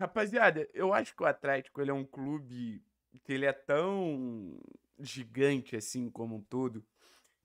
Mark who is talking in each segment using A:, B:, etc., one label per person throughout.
A: Rapaziada, eu acho que o Atlético ele é um clube que ele é tão gigante assim como um todo,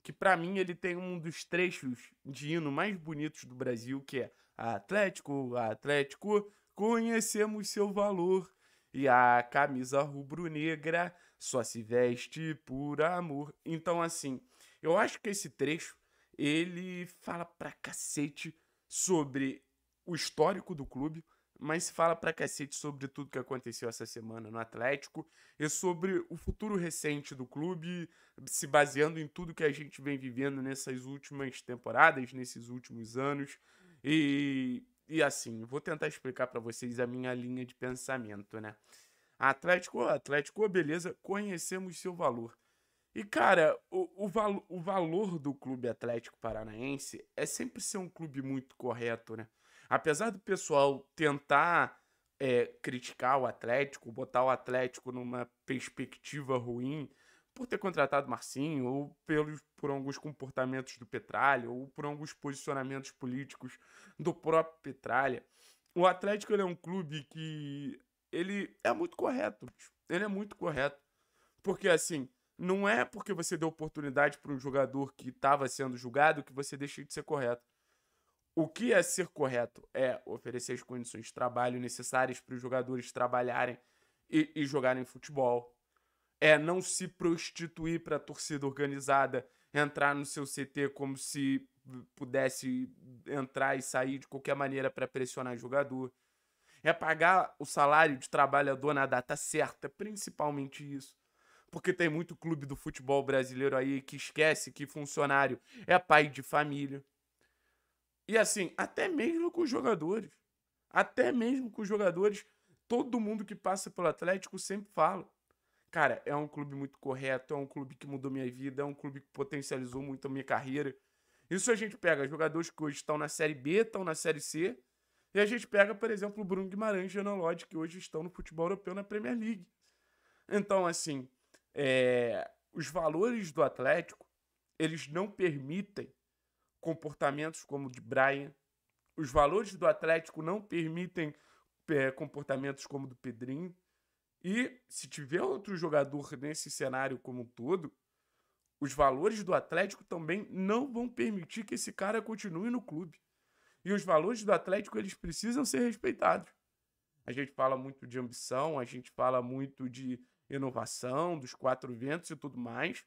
A: que para mim ele tem um dos trechos de hino mais bonitos do Brasil, que é Atlético, Atlético, conhecemos seu valor e a camisa rubro-negra só se veste por amor. Então assim, eu acho que esse trecho ele fala pra cacete sobre o histórico do clube, mas se fala pra cacete sobre tudo que aconteceu essa semana no Atlético e sobre o futuro recente do clube, se baseando em tudo que a gente vem vivendo nessas últimas temporadas, nesses últimos anos. E, e assim, vou tentar explicar para vocês a minha linha de pensamento, né? Atlético, Atlético, beleza, conhecemos seu valor. E, cara, o, o, valo, o valor do Clube Atlético Paranaense é sempre ser um clube muito correto, né? Apesar do pessoal tentar é, criticar o Atlético, botar o Atlético numa perspectiva ruim por ter contratado Marcinho, ou pelos, por alguns comportamentos do Petralha, ou por alguns posicionamentos políticos do próprio Petralha. O Atlético é um clube que ele é muito correto. Ele é muito correto. Porque assim, não é porque você deu oportunidade para um jogador que estava sendo julgado que você deixou de ser correto. O que é ser correto é oferecer as condições de trabalho necessárias para os jogadores trabalharem e, e jogarem futebol. É não se prostituir para a torcida organizada entrar no seu CT como se pudesse entrar e sair de qualquer maneira para pressionar jogador. É pagar o salário de trabalhador na data certa, principalmente isso porque tem muito clube do futebol brasileiro aí que esquece que funcionário é pai de família, e assim, até mesmo com os jogadores. Até mesmo com os jogadores, todo mundo que passa pelo Atlético sempre fala. Cara, é um clube muito correto, é um clube que mudou minha vida, é um clube que potencializou muito a minha carreira. Isso a gente pega jogadores que hoje estão na Série B, estão na Série C, e a gente pega, por exemplo, o Bruno Guimarães e o Lodge, que hoje estão no futebol europeu na Premier League. Então, assim, é... os valores do Atlético, eles não permitem comportamentos como o de Brian. Os valores do Atlético não permitem é, comportamentos como o do Pedrinho. E se tiver outro jogador nesse cenário como um todo, os valores do Atlético também não vão permitir que esse cara continue no clube. E os valores do Atlético eles precisam ser respeitados. A gente fala muito de ambição, a gente fala muito de inovação, dos quatro ventos e tudo mais,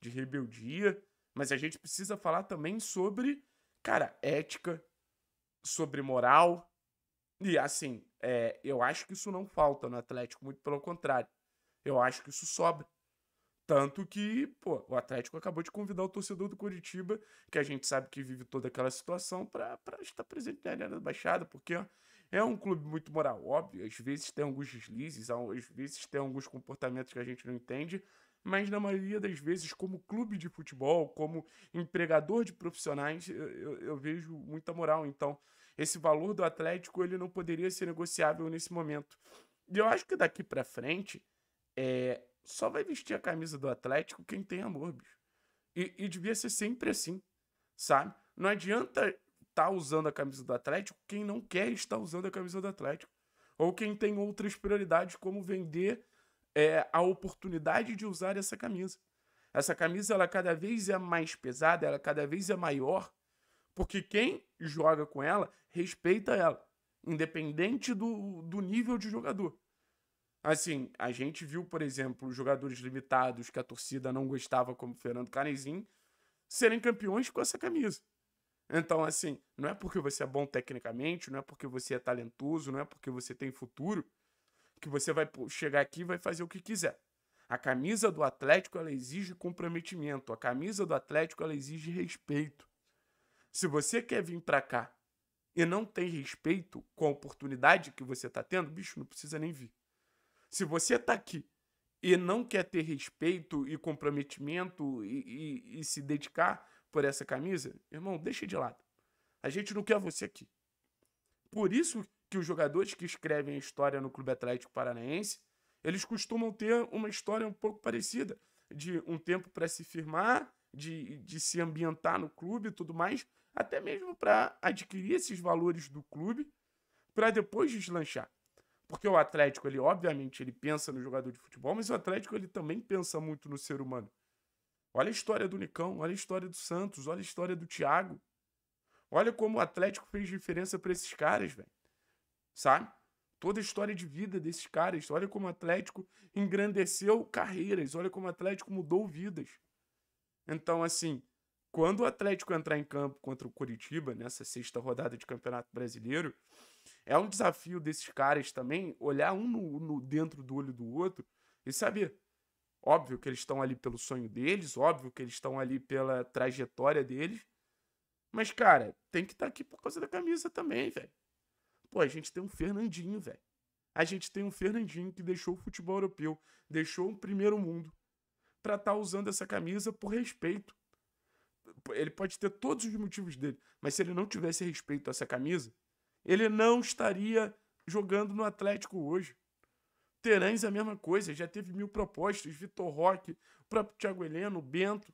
A: de rebeldia. Mas a gente precisa falar também sobre, cara, ética, sobre moral. E assim, é, eu acho que isso não falta no Atlético, muito pelo contrário. Eu acho que isso sobra. Tanto que, pô, o Atlético acabou de convidar o torcedor do Curitiba, que a gente sabe que vive toda aquela situação, para estar presente na Arena da Baixada, porque é um clube muito moral, óbvio. Às vezes tem alguns deslizes, às vezes tem alguns comportamentos que a gente não entende, mas na maioria das vezes, como clube de futebol, como empregador de profissionais, eu, eu vejo muita moral. Então, esse valor do Atlético ele não poderia ser negociável nesse momento. E eu acho que daqui para frente é, só vai vestir a camisa do Atlético quem tem amor, bicho. E, e devia ser sempre assim, sabe? Não adianta estar tá usando a camisa do Atlético quem não quer estar usando a camisa do Atlético. Ou quem tem outras prioridades, como vender é, a oportunidade de usar essa camisa. Essa camisa ela cada vez é mais pesada, ela cada vez é maior, porque quem joga com ela respeita ela, independente do, do nível de jogador. Assim, a gente viu, por exemplo, jogadores limitados que a torcida não gostava, como Fernando Canezinho, serem campeões com essa camisa. Então, assim, não é porque você é bom tecnicamente, não é porque você é talentoso, não é porque você tem futuro que você vai chegar aqui e vai fazer o que quiser. A camisa do Atlético ela exige comprometimento. A camisa do Atlético ela exige respeito. Se você quer vir para cá e não tem respeito com a oportunidade que você tá tendo, bicho, não precisa nem vir. Se você tá aqui e não quer ter respeito e comprometimento e, e, e se dedicar por essa camisa, irmão, deixa de lado. A gente não quer você aqui. Por isso que os jogadores que escrevem história no Clube Atlético Paranaense, eles costumam ter uma história um pouco parecida, de um tempo para se firmar, de, de se ambientar no clube e tudo mais, até mesmo para adquirir esses valores do clube, para depois deslanchar. Porque o Atlético, ele obviamente, ele pensa no jogador de futebol, mas o Atlético ele também pensa muito no ser humano. Olha a história do Nicão, olha a história do Santos, olha a história do Thiago. Olha como o Atlético fez diferença para esses caras, velho sabe? Toda a história de vida desses caras. Olha como o Atlético engrandeceu carreiras. Olha como o Atlético mudou vidas. Então, assim, quando o Atlético entrar em campo contra o Curitiba nessa sexta rodada de Campeonato Brasileiro, é um desafio desses caras também olhar um no, no dentro do olho do outro e saber. Óbvio que eles estão ali pelo sonho deles, óbvio que eles estão ali pela trajetória deles. Mas, cara, tem que estar tá aqui por causa da camisa também, velho. Pô, a gente tem um Fernandinho, velho. A gente tem um Fernandinho que deixou o futebol europeu, deixou o primeiro mundo para estar tá usando essa camisa por respeito. Ele pode ter todos os motivos dele, mas se ele não tivesse respeito a essa camisa, ele não estaria jogando no Atlético hoje. Terãs a mesma coisa, já teve mil propostas, Vitor Roque, o próprio Thiago Heleno, Bento.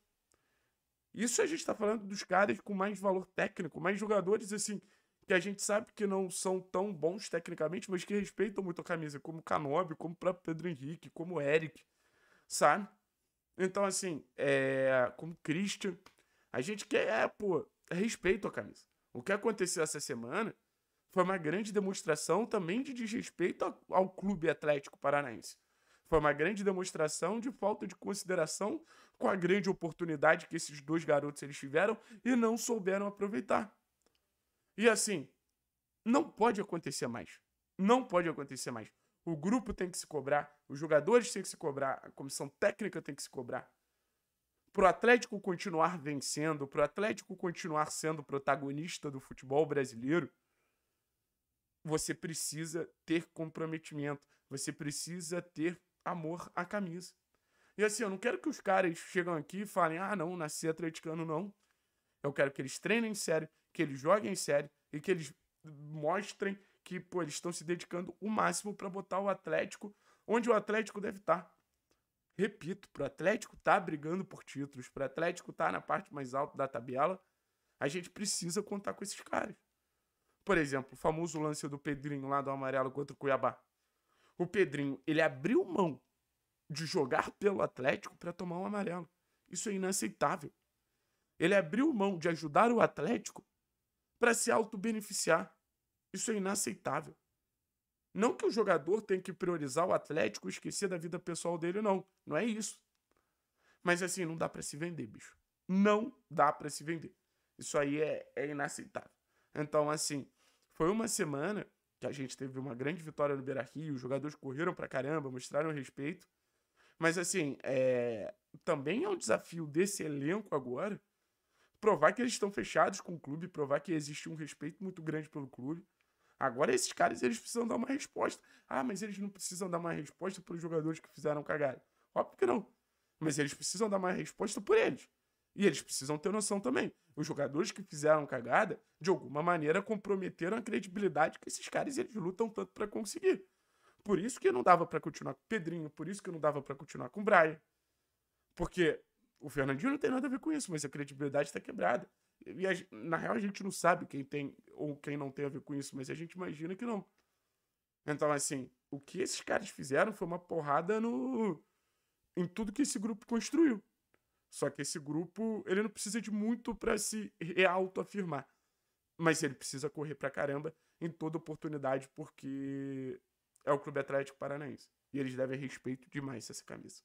A: Isso a gente está falando dos caras com mais valor técnico, mais jogadores assim que a gente sabe que não são tão bons tecnicamente, mas que respeitam muito a camisa, como Canobi, como o próprio Pedro Henrique, como o Eric, sabe? Então, assim, é, como Christian, a gente quer, é, pô, respeito a camisa. O que aconteceu essa semana foi uma grande demonstração também de desrespeito ao, ao Clube Atlético Paranaense. Foi uma grande demonstração de falta de consideração com a grande oportunidade que esses dois garotos eles tiveram e não souberam aproveitar. E assim, não pode acontecer mais. Não pode acontecer mais. O grupo tem que se cobrar, os jogadores têm que se cobrar, a comissão técnica tem que se cobrar. para o Atlético continuar vencendo, para o Atlético continuar sendo protagonista do futebol brasileiro, você precisa ter comprometimento, você precisa ter amor à camisa. E assim, eu não quero que os caras chegam aqui e falem: "Ah, não, nasci atleticano não". Eu quero que eles treinem sério, que eles joguem sério e que eles mostrem que pô, eles estão se dedicando o máximo para botar o Atlético onde o Atlético deve estar. Tá. Repito, para o Atlético estar tá brigando por títulos, para o Atlético estar tá na parte mais alta da tabela, a gente precisa contar com esses caras. Por exemplo, o famoso lance do Pedrinho lá do Amarelo contra o Cuiabá. O Pedrinho, ele abriu mão de jogar pelo Atlético para tomar um amarelo. Isso é inaceitável. Ele abriu mão de ajudar o Atlético para se autobeneficiar. Isso é inaceitável. Não que o jogador tenha que priorizar o Atlético e esquecer da vida pessoal dele, não. Não é isso. Mas assim, não dá para se vender, bicho. Não dá para se vender. Isso aí é, é inaceitável. Então, assim, foi uma semana que a gente teve uma grande vitória no Beira Rio, os jogadores correram pra caramba, mostraram respeito. Mas assim, é... também é um desafio desse elenco agora provar que eles estão fechados com o clube, provar que existe um respeito muito grande pelo clube. Agora esses caras eles precisam dar uma resposta. Ah, mas eles não precisam dar uma resposta para os jogadores que fizeram cagada. Óbvio que não. Mas eles precisam dar uma resposta por eles. E eles precisam ter noção também. Os jogadores que fizeram cagada, de alguma maneira, comprometeram a credibilidade que esses caras eles lutam tanto para conseguir. Por isso que não dava para continuar com o Pedrinho, por isso que não dava para continuar com o Brian. Porque o Fernandinho não tem nada a ver com isso, mas a credibilidade está quebrada. E a, na real a gente não sabe quem tem ou quem não tem a ver com isso, mas a gente imagina que não. Então, assim, o que esses caras fizeram foi uma porrada no em tudo que esse grupo construiu. Só que esse grupo, ele não precisa de muito para se autoafirmar. Mas ele precisa correr pra caramba em toda oportunidade, porque é o Clube Atlético Paranaense. E eles devem respeito demais essa camisa.